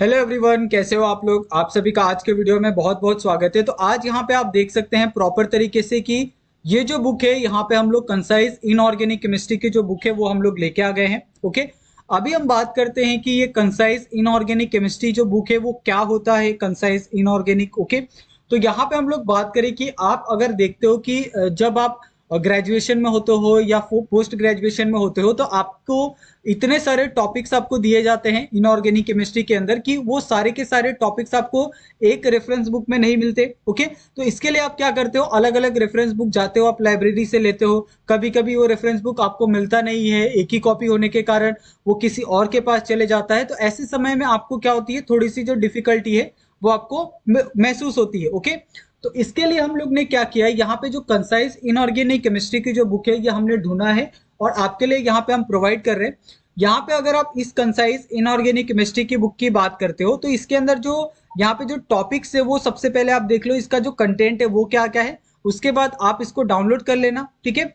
Hello everyone कैसे हो आप लोग आप सभी का आज के वीडियो में बहुत बहुत स्वागत है तो आज यहाँ पे आप देख सकते हैं प्रॉपर तरीके से कि ये जो बुक है यहाँ पे हम लोग कंसाइज इनऑर्गेनिक केमिस्ट्री की जो बुक है वो हम लोग लेके आ गए हैं ओके अभी हम बात करते हैं कि ये कंसाइज इनऑर्गेनिक केमिस्ट्री जो बुक है वो क्या होता है कंसाइज इनऑर्गेनिक ओके तो यहाँ पे हम लोग बात करें कि आप अगर देखते हो कि जब आप ग्रेजुएशन में होते हो या पोस्ट ग्रेजुएशन में होते हो तो आपको इतने सारे टॉपिक्स आपको दिए जाते हैं इनऑर्गेनिक केमिस्ट्री के अंदर कि वो सारे के सारे टॉपिक्स आपको एक रेफरेंस बुक में नहीं मिलते ओके तो इसके लिए आप क्या करते हो अलग अलग रेफरेंस बुक जाते हो आप लाइब्रेरी से लेते हो कभी कभी वो रेफरेंस बुक आपको मिलता नहीं है एक ही कॉपी होने के कारण वो किसी और के पास चले जाता है तो ऐसे समय में आपको क्या होती है थोड़ी सी जो डिफिकल्टी है वो आपको महसूस होती है ओके तो इसके लिए हम लोग ने क्या किया है यहाँ पे जो कंसाइज इनऑर्गेनिक केमिस्ट्री की जो बुक है ये हमने ढूंढा है और आपके लिए यहाँ पे हम प्रोवाइड कर रहे हैं यहाँ पे अगर आप इस कंसाइज इनऑर्गेनिक केमिस्ट्री की बुक की बात करते हो तो इसके अंदर जो यहाँ पे जो टॉपिक्स है वो सबसे पहले आप देख लो इसका जो कंटेंट है वो क्या क्या है उसके बाद आप इसको डाउनलोड कर लेना ठीक है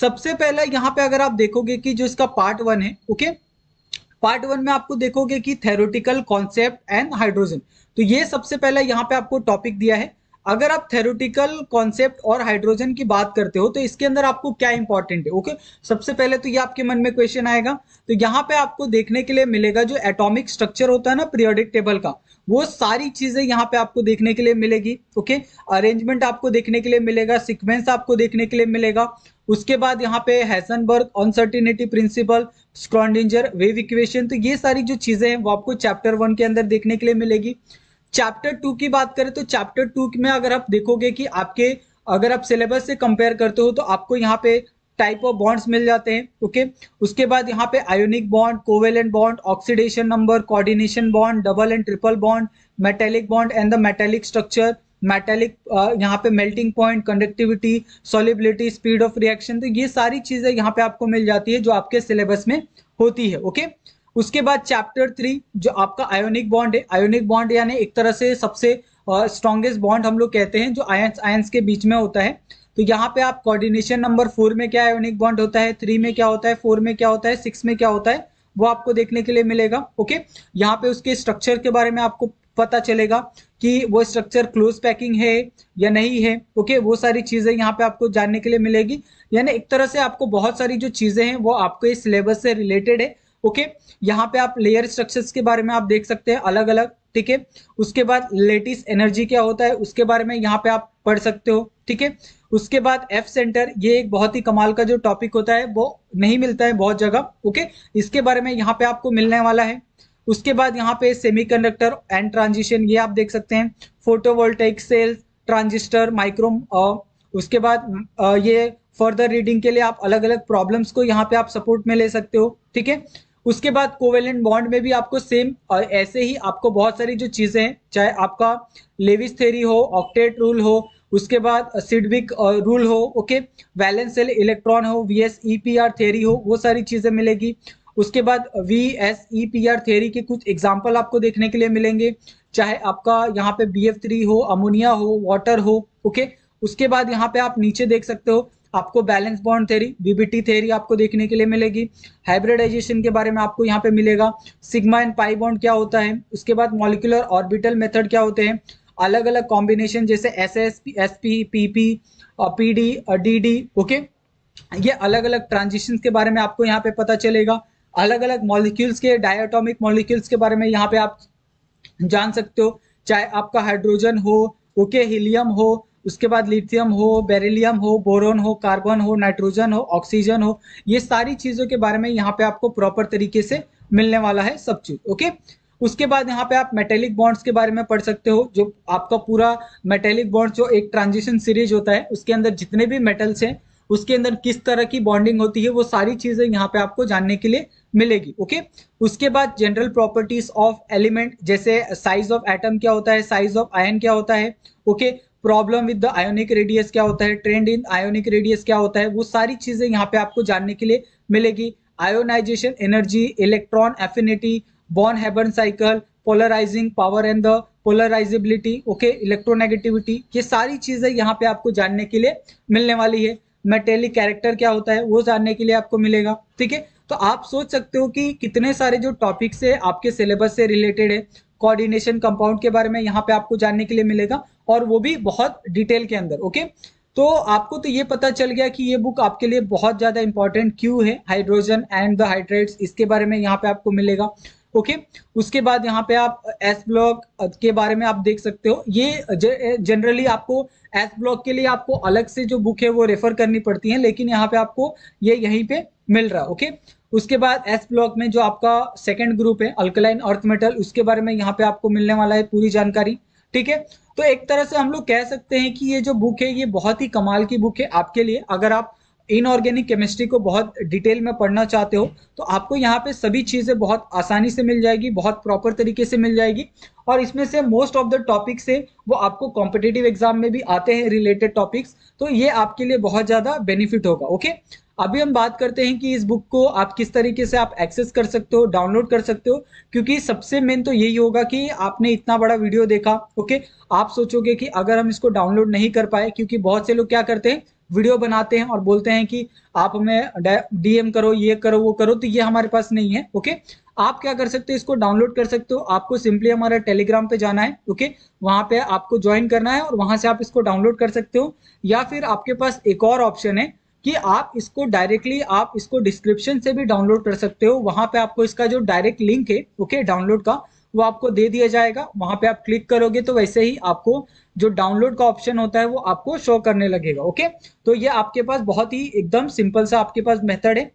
सबसे पहले यहाँ पे अगर आप देखोगे कि जो इसका पार्ट वन है ओके पार्ट वन में आपको देखोगे कि थेरोटिकल कॉन्सेप्ट एंड हाइड्रोजन तो ये सबसे पहले यहाँ पे आपको टॉपिक दिया है अगर आप थेरोटिकल कॉन्सेप्ट और हाइड्रोजन की बात करते हो तो इसके अंदर आपको क्या इंपॉर्टेंट है ओके सबसे पहले तो ये आपके मन में क्वेश्चन आएगा तो यहाँ पे आपको देखने के लिए मिलेगा जो एटॉमिक स्ट्रक्चर होता है ना पीरियोडिक टेबल का वो सारी चीजें यहाँ पे आपको देखने के लिए मिलेगी ओके अरेंजमेंट आपको देखने के लिए मिलेगा सिक्वेंस आपको देखने के लिए मिलेगा उसके बाद यहाँ पे Heisenberg uncertainty principle Schrodinger wave equation तो ये सारी जो चीजें हैं वो आपको चैप्टर वन के अंदर देखने के लिए मिलेगी चैप्टर टू की बात करें तो चैप्टर टू में अगर आप देखोगे कि आपके अगर आप सिलेबस से कंपेयर करते हो तो आपको यहाँ पे टाइप ऑफ बॉन्ड्स मिल जाते हैं ओके उसके बाद यहाँ पे ionic bond covalent bond oxidation number coordination bond double and triple bond metallic bond and the metallic structure metallic यहाँ पे melting point conductivity solubility speed of reaction तो ये सारी चीजें यहाँ पे आपको मिल जाती है जो आपके सिलेबस में होती है ओके okay? उसके बाद चैप्टर थ्री जो आपका आयोनिक बॉन्ड है आयोनिक बॉन्ड यानी एक तरह से सबसे स्ट्रॉन्गेस्ट बॉन्ड हम लोग कहते हैं जो आयंस आयंस के बीच में होता है तो यहाँ पे आप कोऑर्डिनेशन नंबर फोर में क्या आयोनिक बॉन्ड होता है थ्री में क्या होता है फोर में क्या होता है सिक्स में क्या होता है वो आपको देखने के लिए मिलेगा ओके यहाँ पे उसके स्ट्रक्चर के बारे में आपको पता चलेगा कि वो स्ट्रक्चर क्लोज पैकिंग है या नहीं है ओके वो सारी चीज़ें यहाँ पे आपको जानने के लिए मिलेगी यानी एक तरह से आपको बहुत सारी जो चीज़ें हैं वो आपको इस सिलेबस से रिलेटेड है ओके यहाँ पे आप लेयर स्ट्रक्चर्स के बारे में आप देख सकते हैं अलग अलग ठीक है उसके बाद लेटेस्ट एनर्जी क्या होता है उसके बारे में यहाँ पे आप पढ़ सकते हो ठीक है उसके बाद एफ सेंटर ये एक बहुत ही कमाल का जो टॉपिक होता है वो नहीं मिलता है बहुत जगह ओके इसके बारे में यहाँ पे आपको मिलने वाला है उसके बाद यहाँ पे सेमीकंडक्टर एंड ट्रांजिशन ये आप देख सकते हैं फोटोवोल्टेक सेल्स ट्रांजिस्टर माइक्रोम उसके बाद ये फर्दर रीडिंग के लिए आप अलग अलग प्रॉब्लम्स को यहाँ पे आप सपोर्ट में ले सकते हो ठीक है उसके बाद कोवेलेंट बॉन्ड में भी आपको सेम और ऐसे ही आपको बहुत सारी जो चीज़ें हैं चाहे आपका लेविस थेरी हो ऑक्टेट रूल हो उसके बाद सिडविक रूल हो ओके वैलेंस सेल इलेक्ट्रॉन हो V S E P R theory हो वो सारी चीज़ें मिलेगी उसके बाद V S E P R theory के कुछ एग्जाम्पल आपको देखने के लिए मिलेंगे चाहे आपका यहाँ पे बी एफ थ्री हो अमोनिया हो वाटर हो ओके उसके बाद यहाँ पे आप नीचे देख सकते हो आपको valence bond theory VBT theory आपको देखने के लिए मिलेगी हाइब्रिडाइजेशन के बारे में आपको यहाँ पे मिलेगा सिग्मा एंड पाई बॉन्ड क्या होता है उसके बाद मॉलिकुलर ऑर्बिटल मेथड क्या होते हैं अलग अलग कॉम्बिनेशन जैसे S S S P P P P D D D okay ये अलग अलग ट्रांजिशन के बारे में आपको यहाँ पे पता चलेगा अलग अलग मॉलिक्यूल्स के डायटोमिक मॉलिक्यूल्स के बारे में यहाँ पे आप जान सकते हो चाहे आपका हाइड्रोजन हो ओके हीलियम हो उसके बाद लिथियम हो बेरिलियम हो बोरोन हो कार्बन हो नाइट्रोजन हो ऑक्सीजन हो ये सारी चीज़ों के बारे में यहाँ पे आपको प्रॉपर तरीके से मिलने वाला है सब चीज़ ओके उसके बाद यहाँ पे आप मेटेलिक बॉन्ड्स के बारे में पढ़ सकते हो जो आपका पूरा मेटेलिक बॉन्ड जो एक ट्रांजिशन सीरीज होता है उसके अंदर जितने भी मेटल्स हैं उसके अंदर किस तरह की बॉन्डिंग होती है वो सारी चीज़ें यहाँ पे आपको जानने के लिए मिलेगी ओके उसके बाद जनरल प्रॉपर्टीज ऑफ एलिमेंट जैसे साइज ऑफ एटम क्या होता है साइज ऑफ आयन क्या होता है okay problem with the ionic radius क्या होता है ट्रेंड इन आयोनिक रेडियस क्या होता है वो सारी चीजें यहाँ पे आपको जानने के लिए मिलेगी ionization energy electron affinity Born Haber cycle polarizing power and the polarizability okay electronegativity ये सारी चीजें यहाँ पे आपको जानने के लिए मिलने वाली है मेटेलिक कैरेक्टर क्या होता है वो जानने के लिए आपको मिलेगा ठीक है तो आप सोच सकते हो कि कितने सारे जो टॉपिक्स है आपके सिलेबस से रिलेटेड है कोऑर्डिनेशन कंपाउंड के बारे में यहाँ पे आपको जानने के लिए मिलेगा और वो भी बहुत डिटेल के अंदर ओके तो आपको तो ये पता चल गया कि ये बुक आपके लिए बहुत ज़्यादा इंपॉर्टेंट क्यों है हाइड्रोजन एंड द हाइड्रेट्स इसके बारे में यहाँ पे आपको मिलेगा ओके उसके बाद यहाँ पे आप एस ब्लॉक के बारे में आप देख सकते हो ये जनरली आपको एस ब्लॉक के लिए आपको अलग से जो बुक है वो रेफर करनी पड़ती है लेकिन यहाँ पे आपको ये यहीं पे मिल रहा है ओके उसके बाद एस ब्लॉक में जो आपका सेकेंड ग्रुप है अल्कलाइन अर्थ मेटल उसके बारे में यहाँ पे आपको मिलने वाला है पूरी जानकारी ठीक है तो एक तरह से हम लोग कह सकते हैं कि ये जो बुक है ये बहुत ही कमाल की बुक है आपके लिए अगर आप इनऑर्गेनिक केमिस्ट्री को बहुत डिटेल में पढ़ना चाहते हो तो आपको यहाँ पे सभी चीज़ें बहुत आसानी से मिल जाएगी बहुत प्रॉपर तरीके से मिल जाएगी और इसमें से मोस्ट ऑफ द टॉपिक्स है वो आपको कॉम्पिटेटिव एग्जाम में भी आते हैं रिलेटेड टॉपिक्स तो ये आपके लिए बहुत ज़्यादा बेनिफिट होगा ओके अभी हम बात करते हैं कि इस बुक को आप किस तरीके से आप एक्सेस कर सकते हो डाउनलोड कर सकते हो क्योंकि सबसे मेन तो यही होगा कि आपने इतना बड़ा वीडियो देखा ओके आप सोचोगे कि अगर हम इसको डाउनलोड नहीं कर पाए क्योंकि बहुत से लोग क्या करते हैं वीडियो बनाते हैं और बोलते हैं कि आप हमें डीएम करो ये करो वो करो तो ये हमारे पास नहीं है ओके आप क्या कर सकते हो इसको डाउनलोड कर सकते हो आपको सिंपली हमारा टेलीग्राम पे जाना है ओके वहां पे आपको ज्वाइन करना है और वहां से आप इसको डाउनलोड कर सकते हो या फिर आपके पास एक और ऑप्शन है कि आप इसको डायरेक्टली आप इसको डिस्क्रिप्शन से भी डाउनलोड कर सकते हो वहां पे आपको इसका जो डायरेक्ट लिंक है ओके डाउनलोड का वो आपको दे दिया जाएगा वहां पे आप क्लिक करोगे तो वैसे ही आपको जो डाउनलोड का ऑप्शन होता है वो आपको शो करने लगेगा ओके तो ये आपके पास बहुत ही एकदम सिंपल सा आपके पास मेथड है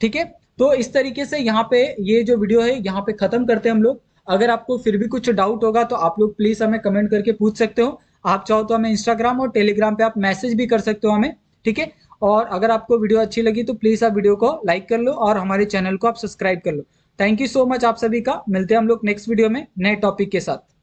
ठीक है तो इस तरीके से यहाँ पे ये जो वीडियो है यहाँ पे खत्म करते हैं हम लोग अगर आपको फिर भी कुछ डाउट होगा तो आप लोग प्लीज हमें कमेंट करके पूछ सकते हो आप चाहो तो हमें इंस्टाग्राम और टेलीग्राम पे आप मैसेज भी कर सकते हो हमें ठीक है और अगर आपको वीडियो अच्छी लगी तो प्लीज़ आप वीडियो को लाइक कर लो और हमारे चैनल को आप सब्सक्राइब कर लो थैंक यू सो मच आप सभी का मिलते हैं हम लोग नेक्स्ट वीडियो में नए टॉपिक के साथ